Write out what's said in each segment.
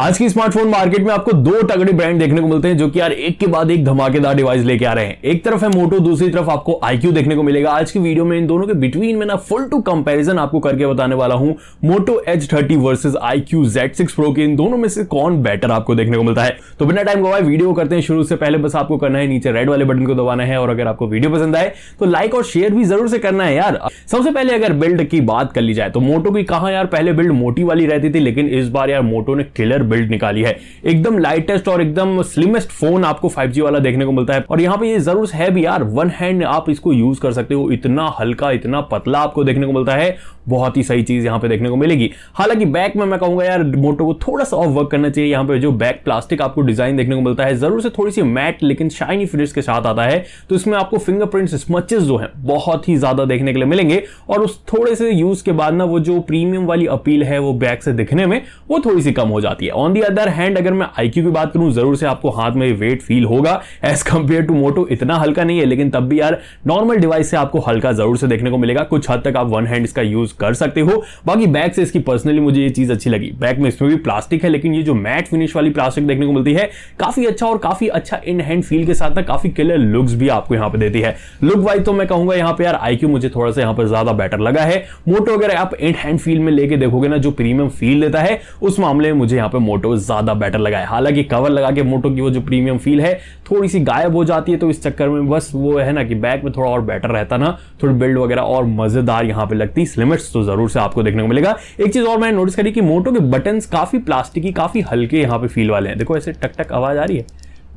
आज की smartphone market में आपको दो तगड़े ब्रांड देखने को मिलते हैं जो कि यार एक के बाद एक धमाकेदार डिवाइस लेके आ रहे हैं एक तरफ है मोटो दूसरी तरफ आपको आईक्यू देखने को मिलेगा आज की वीडियो में इन दोनों के बिटवीन में ना फुल टू कंपैरिजन आपको करके बताने वाला हूं Moto H thirty versus iQOO Z six pro के इन दोनों में से कौन बेटर आपको देखने को मिलता है तो बिना टाइम गवाए वीडियो करते हैं शुरू से पहले बस आपको करना है नीचे रेड वाले बटन को दबाना है और अगर आपको वीडियो पसंद आए तो लाइक और शेयर भी जरूर से करना है यार सबसे पहले अगर बिल्ड की बात कर ली जाए तो मोटो की कहा यार पहले बिल्ड मोटी वाली रहती थी लेकिन इस बार यार मोटो ने किलर बिल्ड निकाली है एकदम लाइटेस्ट और एकदम स्लिमेस्ट फोन आपको 5G वाला देखने को मिलता है और यहाँ पे ये जरूर है भी यार वन हैंड आप इसको यूज कर सकते हो इतना हल्का इतना पतला आपको देखने को मिलता है बहुत ही सही चीज़ यहाँ पे देखने को मिलेगी हालांकि बैक में मैं कहूँगा यार मोटो को थोड़ा सा ऑफ वर्क करना चाहिए यहाँ पे जो बैक प्लास्टिक आपको डिज़ाइन देखने को मिलता है ज़रूर से थोड़ी सी मैट लेकिन शाइनी फिनिश के साथ आता है तो इसमें आपको फिंगरप्रिंट स्मचेस जो हैं बहुत ही ज़्यादा देखने के लिए मिलेंगे और उस थोड़े से यूज़ के बाद ना वो जो प्रीमियम वाली अपील है वो बैक से दिखने में वो थोड़ी सी कम हो जाती है ऑन दी अदर हैंड अगर मैं आई की बात करूँ ज़रूर से आपको हाथ में वेट फील होगा एज कम्पेयर टू मोटो इतना हल्का नहीं है लेकिन तब भी यार नॉर्मल डिवाइस से आपको हल्का ज़रूर से देखने को मिलेगा कुछ हद तक आप वन हैंड इसका यूज़ यूज कर सकते हो बाकी बैग से इसकी पर्सनली मुझे ये चीज अच्छी लगी बैग में इसमें भी प्लास्टिक है लेकिन ये जो मैट फिनिश वाली प्लास्टिक देखने को मिलती है काफी अच्छा और काफी अच्छा इन हैंड फील के साथ ना काफी क्लियर लुक्स भी आपको यहाँ पे देती है लुक वाइज तो मैं कहूंगा यहाँ पे यार आई मुझे थोड़ा सा यहाँ पर ज्यादा बेटर लगा है मोटो अगर आप इन हैंड फील में लेके देखोगे ना जो प्रीमियम फील देता है उस मामले में मुझे यहाँ पे मोटो ज्यादा बेटर लगा है हालांकि कवर लगा के मोटो की वो जो प्रीमियम फील है थोड़ी सी गायब हो जाती है तो इस चक्कर में बस वो है ना कि बैग में थोड़ा और बेटर रहता ना थोड़ी बिल्ड वगैरह और मजेदार यहाँ पे लगती स्लिमर फिट्स तो जरूर से आपको देखने को मिलेगा एक चीज और मैंने नोटिस करी कि मोटो के बटन काफी प्लास्टिक की काफी हल्के यहाँ पे फील वाले हैं देखो ऐसे टक टक आवाज आ रही है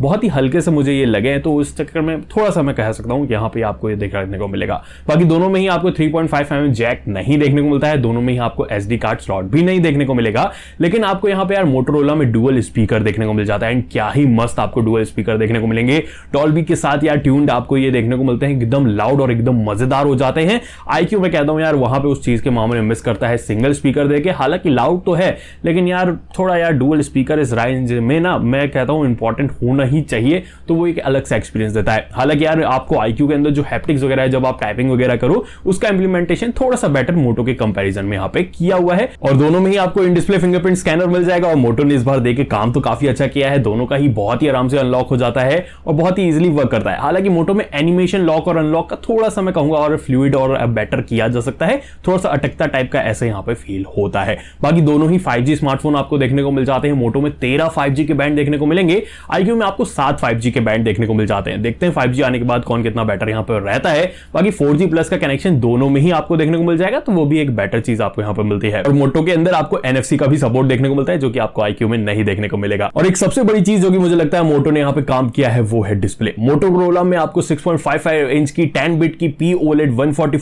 बहुत ही हल्के से मुझे ये लगे हैं तो उस चक्कर में थोड़ा सा मैं कह सकता हूँ यहाँ पे आपको ये देखने को मिलेगा बाकी दोनों में ही आपको 3.5 पॉइंट mm जैक नहीं देखने को मिलता है दोनों में ही आपको एस कार्ड स्लॉट भी नहीं देखने को मिलेगा लेकिन आपको यहाँ पे यार मोटरोला में डुअल स्पीकर देखने को मिल जाता है एंड क्या ही मस्त आपको डुअल स्पीकर देखने को मिलेंगे टॉलबी के साथ यार ट्यून्ड आपको ये देखने को मिलते हैं एकदम लाउड और एकदम मजेदार हो जाते हैं आई मैं कहता हूँ यार वहाँ पर उस चीज़ के मामले में मिस करता है सिंगल स्पीकर देखे हालांकि लाउड तो है लेकिन यार थोड़ा यार डुअल स्पीकर इस राइज में ना मैं कहता हूँ इंपॉर्टेंट होना होना ही चाहिए तो वो एक अलग सा एक्सपीरियंस देता है हालांकि यार आपको आई के अंदर जो हैप्टिक्स वगैरह है जब आप टाइपिंग वगैरह करो उसका इंप्लीमेंटेशन थोड़ा सा बेटर मोटो के कंपेरिजन में यहाँ पे किया हुआ है और दोनों में ही आपको इन डिस्प्ले फिंगरप्रिंट स्कैनर मिल जाएगा और मोटो ने इस बार देखे काम तो काफी अच्छा किया है दोनों का ही बहुत ही आराम से अनलॉक हो जाता है और बहुत ही इजिली वर्क करता है हालांकि मोटो में एनिमेशन लॉक और अनलॉक का थोड़ा सा मैं कहूंगा और फ्लूड और बेटर किया जा सकता है थोड़ा सा अटकता टाइप का ऐसा यहाँ पे फील होता है बाकी दोनों ही फाइव स्मार्टफोन आपको देखने को मिल जाते हैं मोटो में तेरह फाइव के बैंड देखने को मिलेंगे आईक्यू में आपको सात फाइव के बैंड देखने को मिल जाते हैं देखते हैं फाइव आने के बाद कौन कितना बेटर यहाँ पर रहता है बाकी फोर प्लस का कनेक्शन दोनों में ही आपको देखने को मिल जाएगा तो वो भी एक बेटर चीज आपको यहाँ पर मिलती है और मोटो के अंदर आपको एनएफसी का भी सपोर्ट देखने को मिलता है जो कि आपको आईक्यू में नहीं देखने को मिलेगा और एक सबसे बड़ी चीज जो कि मुझे लगता है मोटो ने यहाँ पे काम किया है वो है डिस्प्ले मोटो करोला में आपको 6.55 इंच की 10 बिट की पी ओलेट वन फोर्टी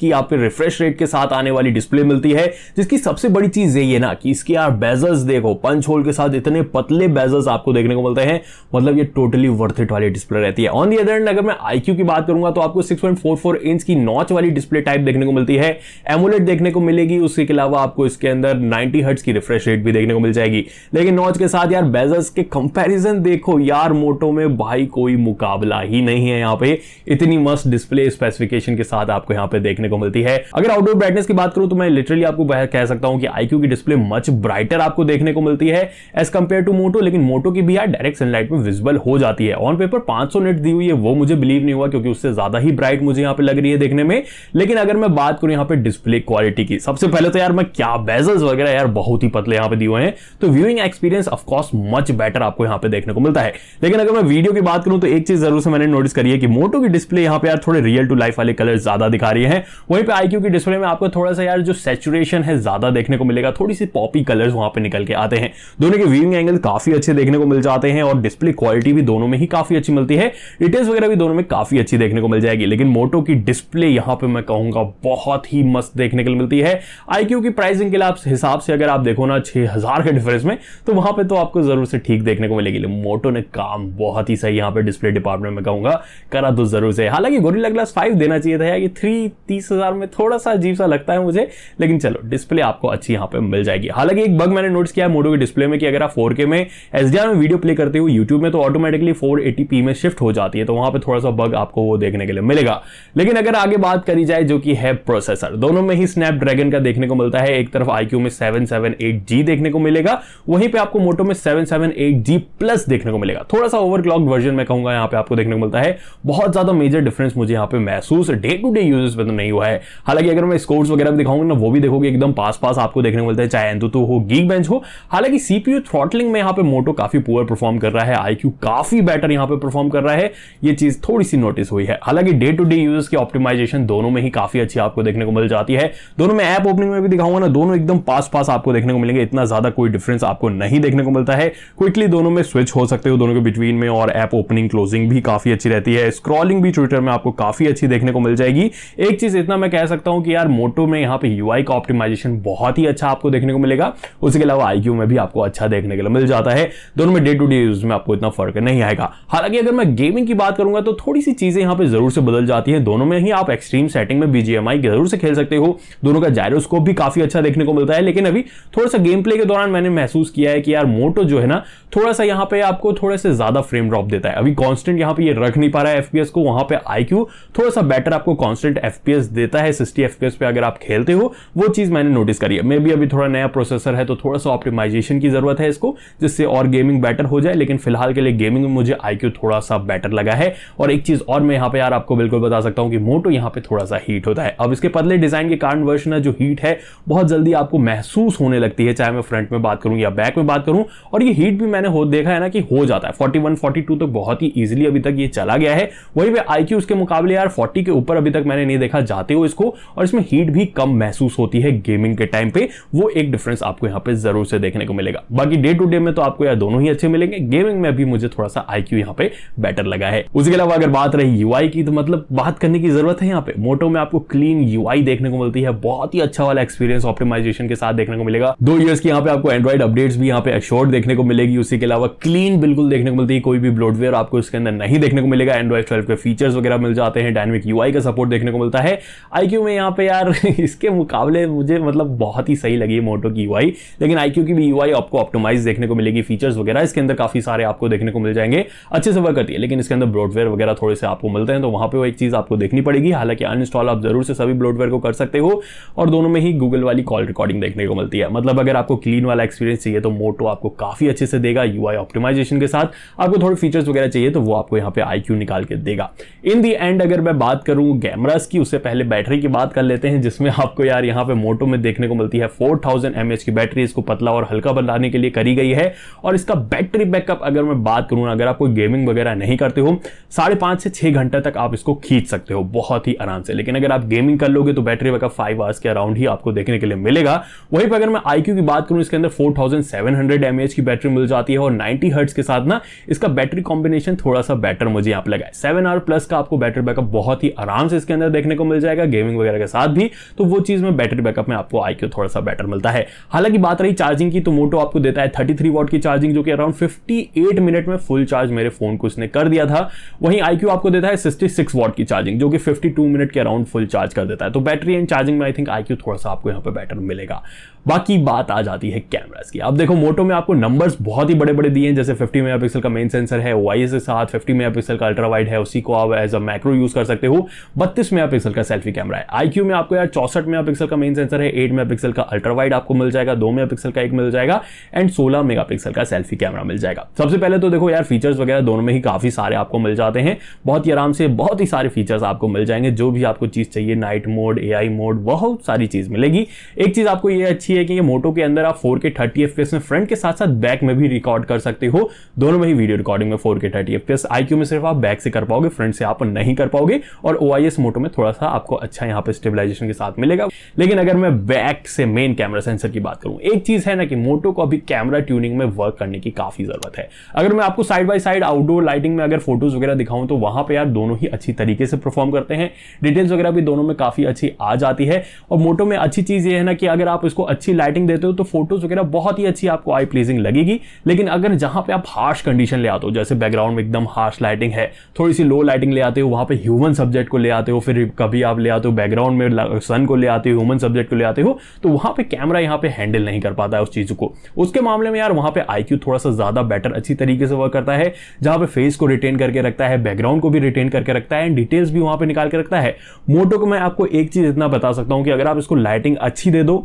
की आपके रिफ्रेश रेट के साथ आने वाली डिस्प्ले मिलती है जिसकी सबसे बड़ी चीज यही है ना कि इसके यार बेजर्स देखो पंच होल के साथ इतने पतले बेजर्स आपको देखने को मिलते हैं मतलब ये टोटली वर्थ इट वाली डिस्प्ले रहती है ऑन दी अदर एंड अगर मैं आई की बात करूंगा तो आपको 6.44 इंच की नॉच वाली डिस्प्ले टाइप देखने को मिलती है एमोलेट देखने को मिलेगी उसके अलावा आपको इसके अंदर 90 हर्ट्स की रिफ्रेश रेट भी देखने को मिल जाएगी लेकिन नॉच के साथ यार बेजस के कंपेरिजन देखो यार मोटो में भाई कोई मुकाबला ही नहीं है यहाँ पे इतनी मस्त डिस्प्ले स्पेसिफिकेशन के साथ आपको यहाँ पे देखने को मिलती है अगर आउटडोर ब्राइटनेस की बात करूं तो मैं लिटरली आपको कह सकता हूं कि आई की डिस्प्ले मच ब्राइटर आपको देखने को मिलती है एज कंपेयर टू मोटो लेकिन मोटो की भी यार डायरेक्ट सनलाइट में विजिबल हो जाती है ऑन पेपर 500 नेट दी हुई है वो मुझे बिलीव नहीं हुआ क्योंकि उससे ज्यादा ही ब्राइट मुझे यहाँ पे लग रही है देखने में लेकिन अगर मैं बात करूं यहाँ पे डिस्प्ले क्वालिटी की सबसे पहले तो यार मैं क्या बेजल्स वगैरह यार बहुत ही पतले यहाँ पे दिए हुए हैं तो viewing experience of course much better आपको यहाँ पे देखने को मिलता है लेकिन अगर मैं वीडियो की बात करूं तो एक चीज जरूर से मैंने नोटिस करी है कि मोटो की डिस्प्ले यहाँ पे यार थोड़े रियल टू लाइफ वाले कलर ज्यादा दिखा रही है वहीं पर आईक्यू की डिस्प्ले में आपको थोड़ा सा यार जो सेचुरेशन है ज्यादा देखने को मिलेगा थोड़ी सी पॉपी कलर्स वहां पर निकल के आते हैं दोनों के व्यूइंग एंगल काफी अच्छे देखने को मिल जाते हैं और डिस्प्ले इसकी क्वालिटी भी दोनों में ही काफ़ी अच्छी मिलती है डिटेल्स वगैरह भी दोनों में काफ़ी अच्छी देखने को मिल जाएगी लेकिन मोटो की डिस्प्ले यहां पर मैं कहूंगा बहुत ही मस्त देखने को मिलती है आई की प्राइसिंग के हिसाब से अगर आप देखो ना छह के डिफरेंस में तो वहां पर तो आपको ज़रूर से ठीक देखने को मिलेगी मोटो ने काम बहुत ही सही यहां पर डिस्प्ले डिपार्टमेंट में कहूंगा करा तो ज़रूर से हालांकि गोरी ग्लास फाइव देना चाहिए था ये थ्री तीस हज़ार में थोड़ा सा अजीब सा लगता है मुझे लेकिन चलो डिस्प्ले आपको अच्छी यहां पे मिल जाएगी हालांकि एक बग मैंने नोटिस किया है मोटो के डिस्प्ले में कि अगर आप 4K में एसडीआर में वीडियो प्ले करते हो यूट्यूब में तो ऑटोमेटिकली 480p में शिफ्ट हो जाती है तो वहां पे थोड़ा सा बग आपको वो देखने के लिए मिलेगा लेकिन अगर आगे बात करी जाए जो कि है प्रोसेसर दोनों में ही स्नैपड्रैगन का देखने को मिलता है एक तरफ आई में सेवन सेवन एट जी देखने को मिलेगा वहीं पर आपको मोटो में seven seven eight G plus देखने को मिलेगा थोड़ा सा ओवरक्लॉक वर्जन में कहूंगा यहाँ पे आपको देखने को मिलता है बहुत ज़्यादा मेजर डिफरेंस मुझे यहाँ पे महसूस डे टू डे यूज में तो नहीं हुआ है हालांकि अगर मैं स्कोर्स वगैरह भी दिखाऊंगा ना वो भी देखोगे एकदम पास पास आपको देखने को मिलता है चाहे एंतुतु हो गीक बेंच हो हालांकि सीपीयू थ्रॉटलिंग में यहाँ पे मोटो काफी पुअर परफॉर्म कर रहा है आईक्यू काफी बेटर यहां पे परफॉर्म कर रहा है ये चीज थोड़ी सी नोटिस हुई है हालांकि डे टू डे यूजर्स की ऑप्टिमाइजेशन दोनों में ही काफी अच्छी आपको देखने को मिल जाती है दोनों में ऐप ओपनिंग में भी दिखाऊंगा ना दोनों एकदम पास पास आपको देखने को मिलेंगे इतना ज्यादा कोई डिफरेंस आपको नहीं देखने को मिलता है क्विकली दोनों में स्विच हो सकते हो दोनों के बिटवीन में और ऐप ओपनिंग क्लोजिंग भी काफी अच्छी रहती है स्क्रॉलिंग भी ट्विटर में आपको काफी अच्छी देखने को मिल जाएगी एक चीज इतना मैं कह सकता हूं कि यार मोटो में यहां पे यूआई का ऑप्टिमाइजेशन बहुत ही अच्छा आपको देखने को मिलेगा उसके अलावा आईक्यू में भी आपको अच्छा देखने के लिए मिल जाता है दोनों में डे टू डे यूज में आपको इतना फर्क नहीं आएगा हालांकि अगर मैं गेमिंग की बात करूंगा तो थोड़ी सी चीजें यहाँ पे जरूर से बदल जाती है दोनों में ही आप एक्सट्रीम सेटिंग में बीजीएमआई जरूर से खेल सकते हो दोनों का जायरोस्कोप भी काफी अच्छा देखने को मिलता है लेकिन अभी थोड़ा सा गेम प्ले के दौरान मैंने महसूस किया है कि यार मोटो जो है ना थोड़ा सा यहाँ पे आपको थोड़े से ज्यादा फ्रेम ड्रॉप देता है अभी कॉन्स्टेंट यहाँ पे रख नहीं पा रहा है एफपीएस को वहां पर आई थोड़ा सा बेटर आपको कॉन्स्टेंट एफपीएस देता है सिक्सटी एफपीएस पे अगर आप खेलते हो वो चीज मैंने नोटिस करी है मे भी अभी थोड़ा नया प्रोसेसर है तो थोड़ा सा ऑप्टिमाइजेशन की जरूरत है इसको जिससे और गेमिंग बेटर हो जाए लेकिन फिलहाल फिलहाल के लिए गेमिंग में मुझे आई थोड़ा सा बेटर लगा है और एक चीज़ और मैं यहाँ पे यार आपको बिल्कुल बता सकता हूँ कि मोटो यहाँ पे थोड़ा सा हीट होता है अब इसके पदले डिज़ाइन के कारण वर्षन जो हीट है बहुत जल्दी आपको महसूस होने लगती है चाहे मैं फ्रंट में बात करूँ या बैक में बात करूँ और ये हीट भी मैंने देखा है ना कि हो जाता है फोर्टी वन तो बहुत ही ईजिली अभी तक ये चला गया है वही पर आई उसके मुकाबले यार फोर्टी के ऊपर अभी तक मैंने नहीं देखा जाते हो इसको और इसमें हीट भी कम महसूस होती है गेमिंग के टाइम पे वो एक डिफरेंस आपको यहाँ पे जरूर से देखने को मिलेगा बाकी डे टू डे में तो आपको यार दोनों ही अच्छे मिलेंगे गेमिंग में अभी मुझे थोड़ा सा आई क्यू यहाँ पे बेटर लगा है उसके अलावा अगर बात रही यू की तो मतलब बात करने की जरूरत है यहाँ पे मोटो में आपको क्लीन यू देखने को मिलती है बहुत ही अच्छा वाला एक्सपीरियंस ऑप्टिमाइजेशन के साथ देखने को मिलेगा दो ईयर्स की यहाँ पे आपको एंड्रॉइड अपडेट्स भी यहाँ पे एश्योर देखने को मिलेगी उसी के अलावा क्लीन बिल्कुल देखने को मिलती है कोई भी ब्लोडवेयर आपको इसके अंदर नहीं देखने को मिलेगा एंड्रॉइड ट्वेल्व के फीचर्स वगैरह मिल जाते हैं डायनेमिक यू का सपोर्ट देखने को मिलता है आई में यहाँ पे यार इसके मुकाबले मुझे मतलब बहुत ही सही लगी मोटो की यू लेकिन आई की भी यू आपको ऑप्टोमाइज देखने को मिलेगी फीचर्स वगैरह इसके अंदर काफी सारे आपको आपको देखने को मिल जाएंगे अच्छे से वर्क करती है लेकिन इसके अंदर ब्रॉडवेयर वगैरह थोड़े से आपको मिलते हैं तो वहां पर एक चीज़ आपको देखनी पड़ेगी हालांकि अनइंस्टॉल आप जरूर से सभी ब्रॉडवेयर को कर सकते हो और दोनों में ही गूगल वाली कॉल रिकॉर्डिंग देखने को मिलती है मतलब अगर आपको क्लीन वाला एक्सपीरियंस चाहिए तो मोटो आपको काफ़ी अच्छे से देगा यू ऑप्टिमाइजेशन के साथ आपको थोड़े फीचर्स वगैरह चाहिए तो वो आपको यहाँ पे आई निकाल के देगा इन दी एंड अगर मैं बात करूँ कैमराज की उससे पहले बैटरी की बात कर लेते हैं जिसमें आपको यार यहाँ पे मोटो में देखने को मिलती है 4000 थाउजेंड की बैटरी इसको पतला और हल्का बनाने के लिए करी गई है और इसका बैटरी बैकअप अगर मैं बात करूँ अगर आप कोई गेमिंग वगैरह नहीं करते हो साढ़े पाँच से छः घंटे तक आप इसको खींच सकते हो बहुत ही आराम से लेकिन अगर आप गेमिंग कर लोगे तो बैटरी बैकअप फाइव आवर्स के अराउंड ही आपको देखने के लिए मिलेगा वहीं पर अगर मैं आई की बात करूँ इसके अंदर फोर थाउजेंड की बैटरी मिल जाती है और नाइन्टी हर्ट्स के साथ ना इसका बैटरी कॉम्बिनेशन थोड़ा सा बेटर मुझे यहाँ लगा है सेवन आवर प्लस का आपको बैटरी बैकअप बहुत ही आराम से इसके अंदर देखने को मिल जाएगा गेमिंग वगैरह के साथ भी तो वो चीज़ में बैटरी बैकअप में आपको आई थोड़ा सा बेटर मिलता है हालांकि बात रही चार्जिंग की तो मोटो आपको देता है थर्टी थ्री की चार्जिंग जो कि अराउंड फिफ्टी मिनट में फुल चार्ज मेरे फ़ोन को इसने कर दिया था वहीं आई आपको देता है सिक्सटी सिक्स वॉट की चार्जिंग जो कि फिफ्टी टू मिनट के अराउंड फुल चार्ज कर देता है तो बैटरी एंड चार्जिंग में आई थिंक आई थोड़ा सा आपको यहाँ पर बेटर मिलेगा बाकी बात आ जाती है कैमराज की अब देखो मोटो में आपको नंबर्स बहुत ही बड़े बड़े दिए हैं जैसे 50 मेगापिक्सल का मेन सेंसर है वाई के साथ 50 मेगापिक्सल का अल्ट्रा वाइड है उसी को आप एज अ मैक्रो यूज कर सकते हो बत्तीस मेगापिक्सल का सेल्फी कैमरा है आई में आपको यार चौसठ मेगापिक्सल का मेन सेंसर है एट मेगापिक्सल का अल्ट्रा वाइड आपको मिल जाएगा दो मेगापिक्सल का एक मिल जाएगा एंड सोलह मेगापिक्सल का सेल्फी कैमरा मिल जाएगा सबसे पहले पहले तो देखो यार फीचर्स वगैरह दोनों में ही काफ़ी सारे आपको मिल जाते हैं बहुत ही आराम से बहुत ही सारे फीचर्स आपको मिल जाएंगे जो भी आपको चीज़ चाहिए नाइट मोड ए मोड बहुत सारी चीज़ मिलेगी एक चीज़ आपको ये अच्छी है कि ये मोटो के अंदर आप फोर के थर्टी एफ में फ्रंट के साथ साथ बैक में भी रिकॉर्ड कर सकते हो दोनों में ही वीडियो रिकॉर्डिंग में फोर के थर्टी एफ में सिर्फ आप बैक से कर पाओगे फ्रंट से आप नहीं कर पाओगे और ओ मोटो में थोड़ा सा आपको अच्छा यहाँ पर स्टेबलाइजेशन के साथ मिलेगा लेकिन अगर मैं बैक से मेन कैमरा सेंसर की बात करूँ एक चीज़ है ना कि मोटो को अभी कैमरा ट्यूनिंग में वर्क करने की काफ़ी ज़रूरत है अगर मैं आपको side by side outdoor lighting में अगर फोटोज वगैरह दिखाऊं तो वहां पे यार दोनों ही अच्छी तरीके से परफॉर्म करते हैं डिटेल्स वगैरह भी दोनों में काफी अच्छी आ जाती है और मोटो में अच्छी चीज ये है ना कि अगर आप इसको अच्छी लाइटिंग देते हो तो फोटोज वगैरह बहुत ही अच्छी आपको आई प्लेजिंग लगेगी लेकिन अगर जहां पे आप हार्श कंडीशन ले आते हो जैसे बैकग्राउंड में एकदम हार्श लाइटिंग है थोड़ी सी लो लाइटिंग ले आते हो वहां पर ह्यूमन सब्जेक्ट को ले आते हो फिर कभी आप ले आते हो बैकग्राउंड में सन को ले आते हो ह्यूमन सब्जेक्ट को ले आते हो तो वहां पर कैमरा यहाँ पे हैंडल नहीं कर पाता है उस चीज को उसके मामले में यार वहां पे आई थोड़ा सा ज्यादा बेटर अच्छी तरीके तरीके से वर्क करता है जहां पे फेस को रिटेन करके रखता है बैकग्राउंड को भी रिटेन करके रखता है एंड डिटेल्स भी वहां पे निकाल के रखता है मोटो को मैं आपको एक चीज़ इतना बता सकता हूं कि अगर आप इसको लाइटिंग अच्छी दे दो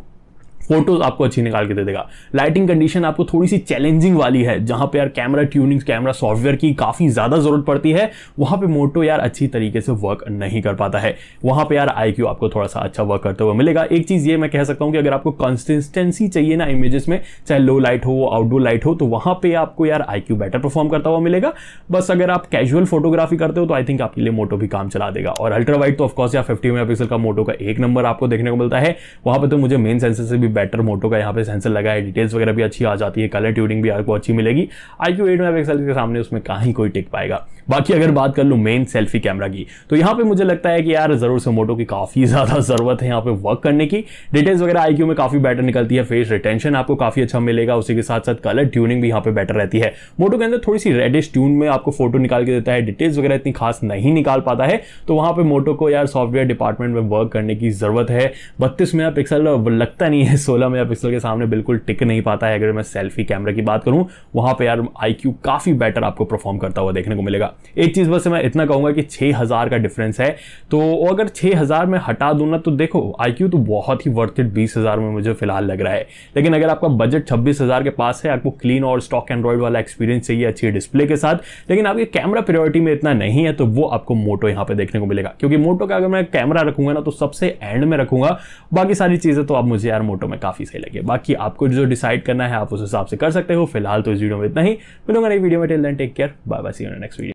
फोटोज आपको अच्छी निकाल के दे देगा लाइटिंग कंडीशन आपको थोड़ी सी चैलेंजिंग वाली है जहां पे यार कैमरा ट्यूनिंग कैमरा सॉफ्टवेयर की काफ़ी ज़्यादा ज़रूरत पड़ती है वहां पे मोटो यार अच्छी तरीके से वर्क नहीं कर पाता है वहां पे यार आई आपको थोड़ा सा अच्छा वर्क करते हुए मिलेगा एक चीज़ ये मैं कह सकता हूँ कि अगर आपको कंसिस्टेंसी चाहिए ना इमेजेस में चाहे लो लाइट हो आउटडोर लाइट हो तो वहां पर आपको यार आई बेटर परफॉर्म करता हुआ मिलेगा बस अगर आप कैजुअल फोटोग्राफी करते हो तो आई थिंक आपके लिए मोटो भी काम चला देगा और अल्ट्रा वाइट तो ऑफकोर्स यार फिफ्टी मेगा का मोटो का एक नंबर आपको देखने को मिलता है वहां पर तो मुझे मेन सेंसर से भी बेटर मोटो का यहाँ पे सेंसर लगा है डिटेल्स वगैरह भी अच्छी आ जाती है कलर ट्यूनिंग भी आपको अच्छी मिलेगी आई क्यू एट मेगापिक्सल के सामने उसमें कहीं कोई टिक पाएगा बाकी अगर बात कर लूँ मेन सेल्फी कैमरा की तो यहाँ पे मुझे लगता है कि यार ज़रूर से मोटो की काफ़ी ज़्यादा ज़रूरत है यहाँ पे वर्क करने की डिटेल्स वगैरह आई में काफ़ी बेटर निकलती है फेस रिटेंशन आपको काफ़ी अच्छा मिलेगा उसी के साथ साथ कलर ट्यूनिंग भी यहाँ पे बेटर रहती है मोटो के अंदर थोड़ी सी रेडिश ट्यून में आपको फोटो निकाल के देता है डिटेल्स वगैरह इतनी खास नहीं निकाल पाता है तो वहाँ पर मोटो को यार सॉफ्टवेयर डिपार्टमेंट में वर्क करने की ज़रूरत है बत्तीस मेगा लगता नहीं है सोलह मेगा पिक्सल के सामने बिल्कुल टिक नहीं पाता है अगर मैं सेल्फी कैमरा की बात करूं वहां पर यार आई काफ़ी बेटर आपको परफॉर्म करता हुआ देखने को मिलेगा एक चीज़ बस मैं इतना कहूंगा कि छह का डिफरेंस है तो अगर छह हज़ार में हटा दू ना तो देखो आई तो बहुत ही वर्थ इट बीस हज़ार में मुझे फिलहाल लग रहा है लेकिन अगर आपका बजट छब्बीस हज़ार के पास है आपको क्लीन और स्टॉक एंड्रॉइड वाला एक्सपीरियंस चाहिए अच्छी डिस्प्ले के साथ लेकिन आपके कैमरा प्रियोरिटी में इतना नहीं है तो वो आपको मोटो यहाँ पे देखने को मिलेगा क्योंकि मोटो का अगर मैं कैमरा रखूंगा ना तो सबसे एंड में रखूंगा बाकी सारी चीज़ें तो आप मुझे यार मोटो में हमें काफ़ी सही लगे बाकी आपको जो डिसाइड करना है आप उस हिसाब से कर सकते हो फिलहाल तो इस वीडियो में इतना ही मिलूंगा नई वीडियो में till then take care bye bye see next video